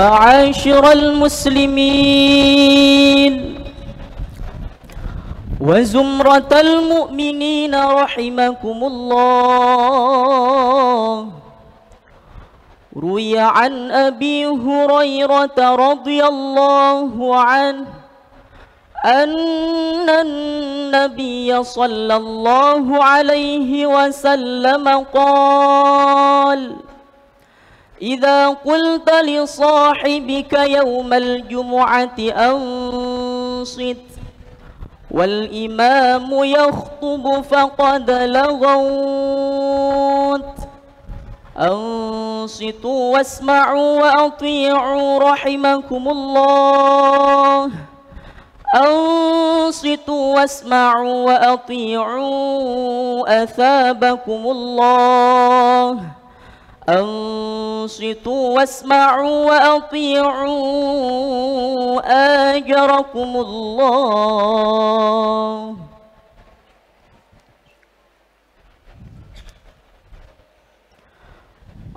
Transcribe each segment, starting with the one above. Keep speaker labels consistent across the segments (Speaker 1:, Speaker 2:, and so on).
Speaker 1: معاشر المسلمين وزمرة المؤمنين رحمكم الله روي عن أبي هريرة رضي الله عنه أن النبي صلى الله عليه وسلم قال إذا قلت لصاحبك يوم الجمعة أنصت والإمام يخطب فقد لغوت أنصتوا واسمعوا وأطيعوا رحمكم الله أنصتوا واسمعوا وأطيعوا أثابكم الله أنصتوا واسمعوا وأطيعوا آجركم الله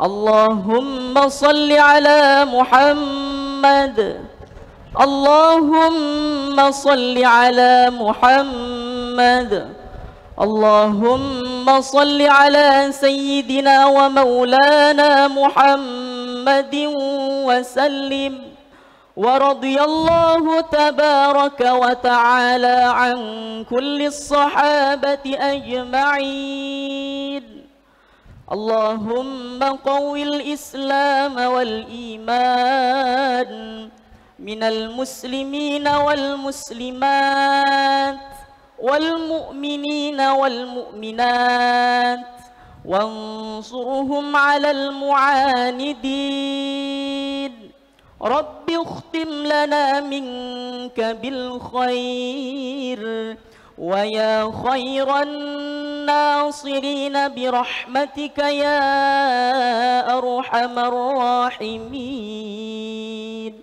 Speaker 1: اللهم صل على محمد اللهم اللهم صل على محمد اللهم صل على سيدنا ومولانا محمد وسلم ورضي الله تبارك وتعالى عن كل الصحابة أجمعين اللهم قو الإسلام والإيمان من المسلمين والمسلمات والمؤمنين والمؤمنات وانصرهم على المعاندين رب اختم لنا منك بالخير ويا خير الناصرين برحمتك يا أرحم الراحمين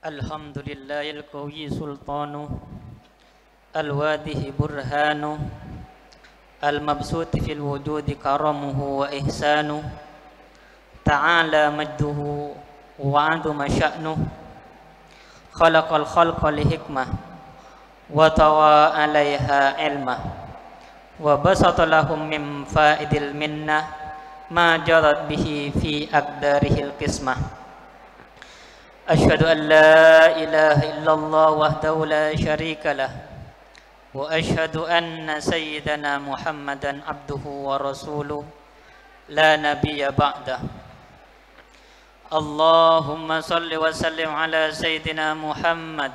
Speaker 2: الحمد لله القوي سلطانه الواده برهانه المبسوط في الوجود كرمه وإحسانه تعالى مجده وعظم شأنه خلق الخلق لحكمة وطوى عليها علمه وبسط لهم من فائد المنة ما جرت به في أقداره القسمة أشهد أن لا إله إلا الله وحده لا شريك له وأشهد أن سيدنا محمدا عبده ورسوله لا نبي بعده اللهم صل وسلم على سيدنا محمد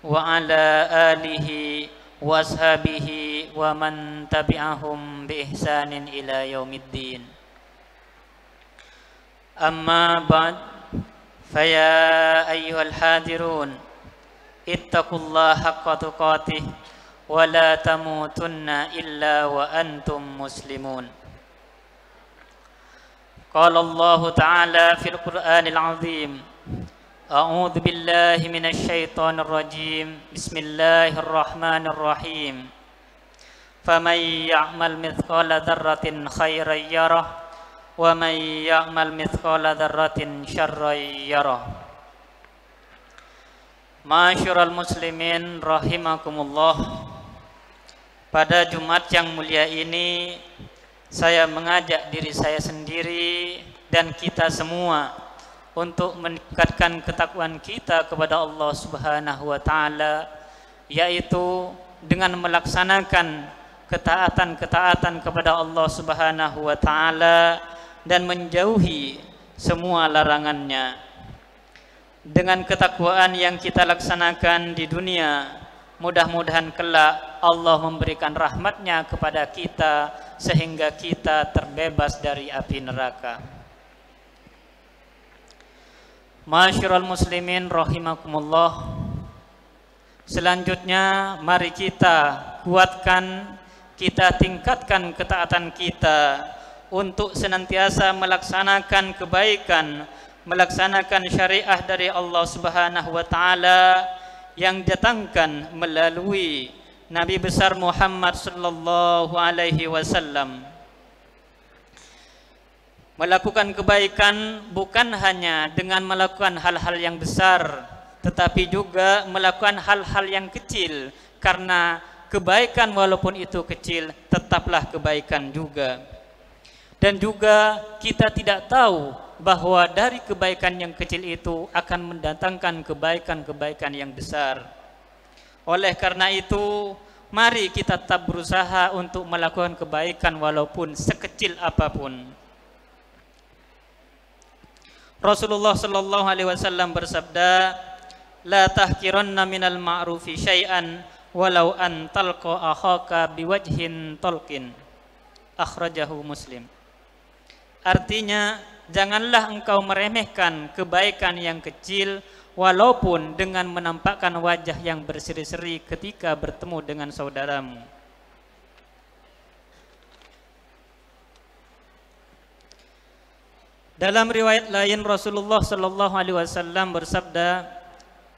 Speaker 2: وعلى آله وأصحابه ومن تبعهم بإحسان إلى يوم الدين أما بعد فيا أيها الحاضرون اتقوا الله حق تقاته ولا تموتن إلا وأنتم مسلمون قال الله تعالى في القرآن العظيم أعوذ بالله من الشيطان الرجيم بسم الله الرحمن الرحيم فمن يعمل مثقال ذرة خيرا يره ومن ya'mal mithqala dzarratin شرا يره Masyurul muslimin rahimakumullah Pada Jumat yang mulia ini Saya mengajak diri saya sendiri dan kita semua Untuk meningkatkan ketakwaan kita kepada Allah subhanahu wa ta'ala Yaitu dengan melaksanakan ketaatan-ketaatan kepada Allah subhanahu wa ta'ala dan menjauhi semua larangannya dengan ketakwaan yang kita laksanakan di dunia mudah-mudahan kelak Allah memberikan rahmatnya kepada kita sehingga kita terbebas dari api neraka Masyurul muslimin rahimakumullah Selanjutnya mari kita kuatkan kita tingkatkan ketaatan kita untuk senantiasa melaksanakan kebaikan, melaksanakan syariah dari Allah Subhanahu wa taala yang datangkan melalui Nabi besar Muhammad sallallahu alaihi wasallam. Melakukan kebaikan bukan hanya dengan melakukan hal-hal yang besar, tetapi juga melakukan hal-hal yang kecil karena kebaikan walaupun itu kecil tetaplah kebaikan juga dan juga kita tidak tahu bahwa dari kebaikan yang kecil itu akan mendatangkan kebaikan-kebaikan yang besar. Oleh karena itu, mari kita tetap berusaha untuk melakukan kebaikan walaupun sekecil apapun. Rasulullah sallallahu alaihi wasallam bersabda, "La tahqiranna minal ma'rufi syai'an walau an talqa akhaka biwajhin talqin." Akhrajahu Muslim. Artinya, janganlah engkau meremehkan kebaikan yang kecil walaupun dengan menampakkan wajah yang berseri-seri ketika bertemu dengan saudaramu. Dalam riwayat lain Rasulullah sallallahu alaihi wasallam bersabda,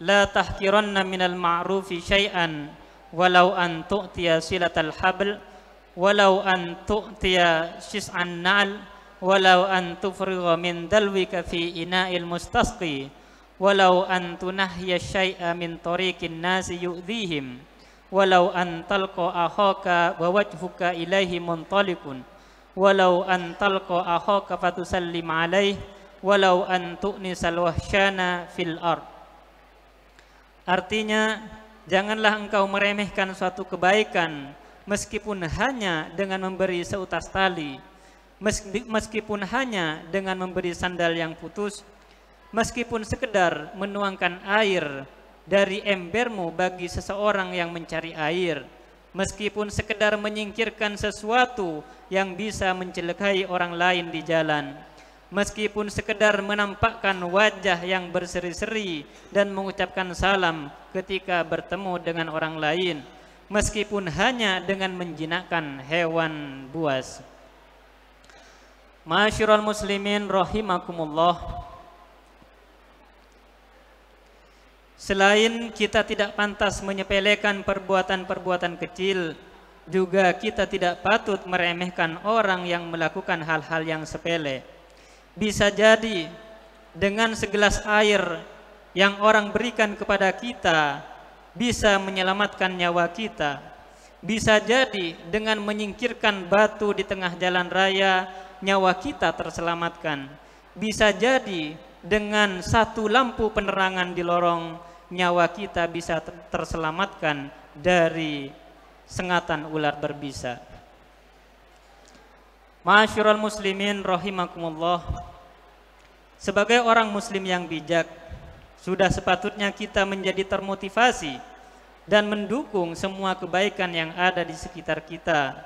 Speaker 2: "La tahqiranna minal ma'rufi syai'an walau an tu'tiya silatal habl walau an tu'tiya shis'an na'al." walau an tufrigha min dalwika fi ina'il mustasqi walau an tunahya syai'a min tariqin nasi yu'dhihim walau an talqa ahaka wa wajhuka ilaihi muntalikun walau an talqa ahaka fatusallim alaih walau an tu'nisal wahsyana fil ard artinya janganlah engkau meremehkan suatu kebaikan meskipun hanya dengan memberi seutas tali meskipun hanya dengan memberi sandal yang putus, meskipun sekedar menuangkan air dari embermu bagi seseorang yang mencari air, meskipun sekedar menyingkirkan sesuatu yang bisa mencelakai orang lain di jalan, meskipun sekedar menampakkan wajah yang berseri-seri dan mengucapkan salam ketika bertemu dengan orang lain, meskipun hanya dengan menjinakkan hewan buas. Masyurul muslimin rahimakumullah. Selain kita tidak pantas menyepelekan perbuatan-perbuatan kecil, juga kita tidak patut meremehkan orang yang melakukan hal-hal yang sepele. Bisa jadi dengan segelas air yang orang berikan kepada kita bisa menyelamatkan nyawa kita. Bisa jadi dengan menyingkirkan batu di tengah jalan raya nyawa kita terselamatkan. Bisa jadi dengan satu lampu penerangan di lorong nyawa kita bisa terselamatkan dari sengatan ular berbisa. Masyurul muslimin rahimakumullah. Sebagai orang muslim yang bijak, sudah sepatutnya kita menjadi termotivasi dan mendukung semua kebaikan yang ada di sekitar kita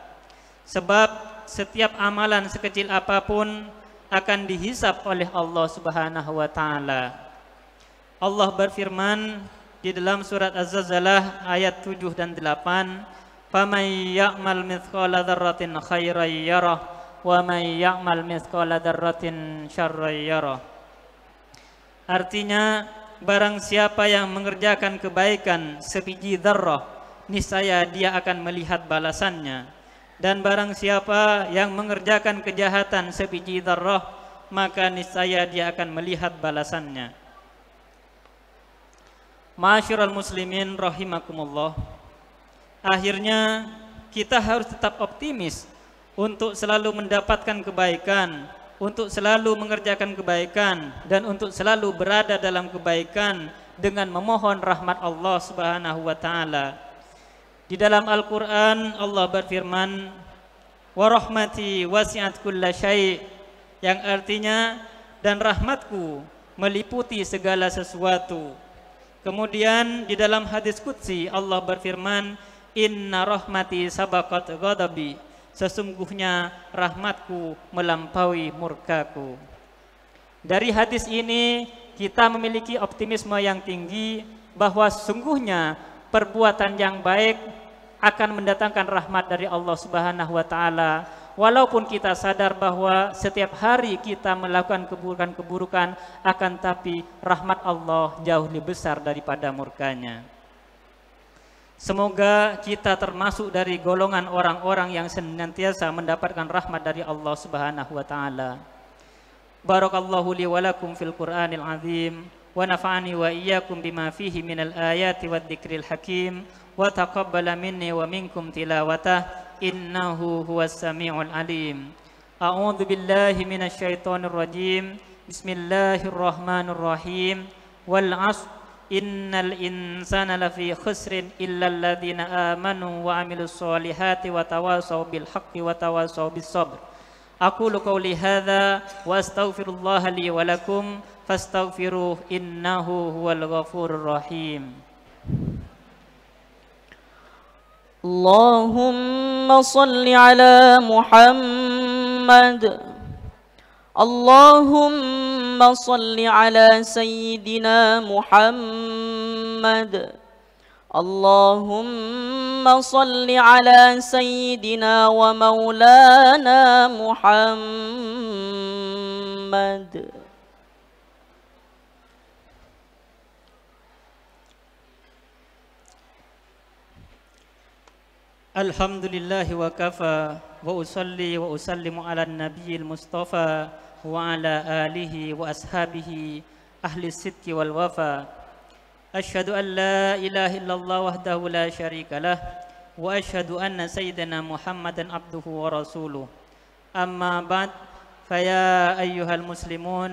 Speaker 2: Sebab setiap amalan sekecil apapun akan dihisap oleh Allah Subhanahu wa taala. Allah berfirman di dalam surat Az-Zalzalah ayat 7 dan 8, "Faman ya'mal mithqala dzarratin khairan yarah wa man ya'mal mithqala dzarratin syarran yarah." Artinya, barang siapa yang mengerjakan kebaikan sebiji dzarrah, niscaya dia akan melihat balasannya dan barang siapa yang mengerjakan kejahatan sebiji darah maka niscaya dia akan melihat balasannya Masyurul muslimin rahimakumullah akhirnya kita harus tetap optimis untuk selalu mendapatkan kebaikan untuk selalu mengerjakan kebaikan dan untuk selalu berada dalam kebaikan dengan memohon rahmat Allah Subhanahu wa taala di dalam Al-Quran Allah berfirman Warahmati wasiat kulla syai' Yang artinya Dan rahmatku meliputi segala sesuatu Kemudian di dalam hadis Qudsi Allah berfirman Inna rahmati sabakat ghadabi Sesungguhnya rahmatku melampaui murkaku Dari hadis ini kita memiliki optimisme yang tinggi bahwa sesungguhnya perbuatan yang baik akan mendatangkan rahmat dari Allah Subhanahu wa taala. Walaupun kita sadar bahwa setiap hari kita melakukan keburukan-keburukan akan tapi rahmat Allah jauh lebih besar daripada murkanya. Semoga kita termasuk dari golongan orang-orang yang senantiasa mendapatkan rahmat dari Allah Subhanahu wa taala. Barakallahu li wa lakum fil Qur'anil azim. ونفعني وإياكم بما فيه من الآيات والذكر الحكيم وتقبل مني ومنكم تلاوته إنه هو السميع العليم أعوذ بالله من الشيطان الرجيم بسم الله الرحمن الرحيم والعصر إن الإنسان لفي خسر إلا الذين آمنوا وعملوا الصالحات وتواصوا بالحق وتواصوا بالصبر أقول قولي هذا وأستغفر الله لي ولكم فاستغفروه إنه هو الغفور الرحيم
Speaker 1: اللهم صل على محمد اللهم صل على سيدنا محمد اللهم صل على سيدنا ومولانا محمد
Speaker 2: الحمد لله وكفى وأصلي وأسلم على النبي المصطفى وعلى آله وأصحابه أهل الصدق والوفا أشهد أن لا إله إلا الله وحده لا شريك له وأشهد أن سيدنا محمدا عبده ورسوله أما بعد فيا أيها المسلمون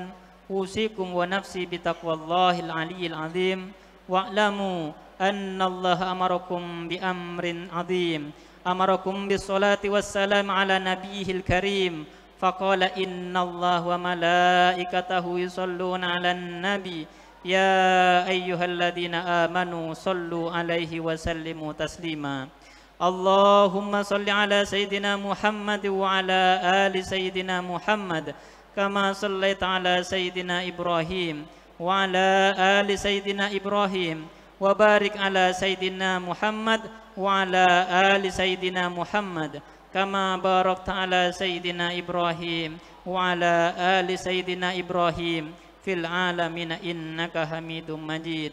Speaker 2: أوصيكم ونفسي بتقوى الله العلي العظيم واعلموا أن الله أمركم بأمر عظيم أمركم بالصلاة والسلام على نبيه الكريم فقال إن الله وملائكته يصلون على النبي يا أيها الذين آمنوا صلوا عليه وسلموا تسليما اللهم صل على سيدنا محمد وعلى آل سيدنا محمد كما صليت على سيدنا إبراهيم وعلى آل سيدنا إبراهيم وبارك على سيدنا محمد وعلى آل سيدنا محمد كما باركت على سيدنا إبراهيم وعلى آل سيدنا إبراهيم في العالمين إنك حميد مجيد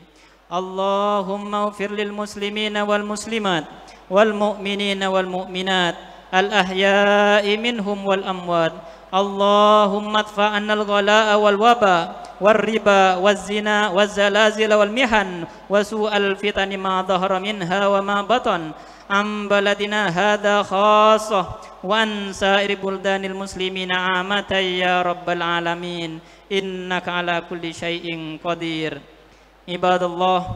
Speaker 2: اللهم اغفر للمسلمين والمسلمات والمؤمنين والمؤمنات الأحياء منهم والأموات اللهم ادفع عنا الغلاء والوباء والربا والزنا والزلازل والمحن وسوء الفتن ما ظهر منها وما بطن عن بلدنا هذا خاصة وعن سائر بلدان المسلمين عامة يا رب العالمين إنك على كل شيء قدير عباد الله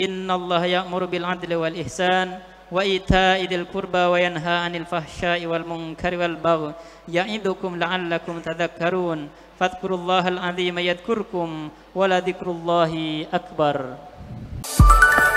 Speaker 2: إن الله يأمر بالعدل والإحسان وإيتاء ذي القربى وينهى عن الفحشاء والمنكر والبغي يعظكم لعلكم تذكرون فاذكروا الله العظيم يذكركم ولذكر الله أكبر